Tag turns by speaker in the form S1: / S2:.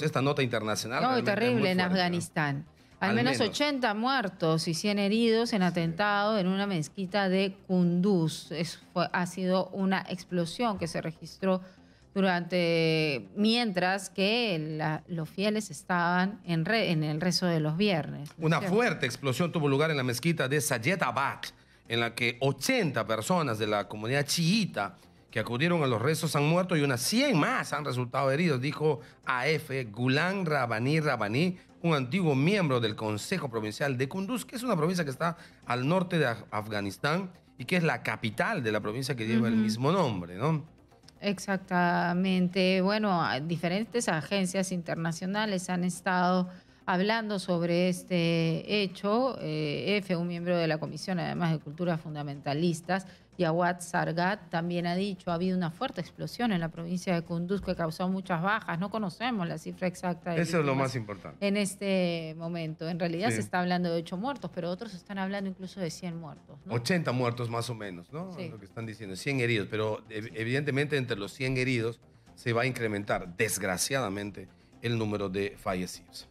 S1: Pues esta nota internacional. No, terrible en
S2: Afganistán. Al, menos, 80 muertos y 100 heridos en atentado en una mezquita de Kunduz. ha sido una explosión que se registró durante mientras que los fieles estaban en, el rezo de los viernes.
S1: una fuerte explosión tuvo lugar en la mezquita de Sayed en la que 80 personas de la comunidad chiita que acudieron a los restos han muerto y unas 100 más han resultado heridos, dijo AF Gulán Rabaní Rabaní, un antiguo miembro del Consejo Provincial de Kunduz, que es una provincia que está al norte de Afganistán y que es la capital de la provincia que lleva el mismo nombre, ¿no?
S2: Exactamente. Bueno, diferentes agencias internacionales han estado hablando sobre este hecho. Eh, F, un miembro de la Comisión, además de Culturas Fundamentalistas, Yawad Sargat también ha dicho, ha habido una fuerte explosión en la provincia de Kunduz que causó muchas bajas. No conocemos la cifra exacta. De Eso es lo más
S1: importante. En
S2: este momento, en realidad se está hablando de ocho muertos, pero otros están hablando incluso de 100 muertos.
S1: 80 muertos más o menos, ¿no? Lo que están diciendo, 100 heridos, pero evidentemente entre los 100 heridos se va a incrementar, desgraciadamente, el número de fallecidos.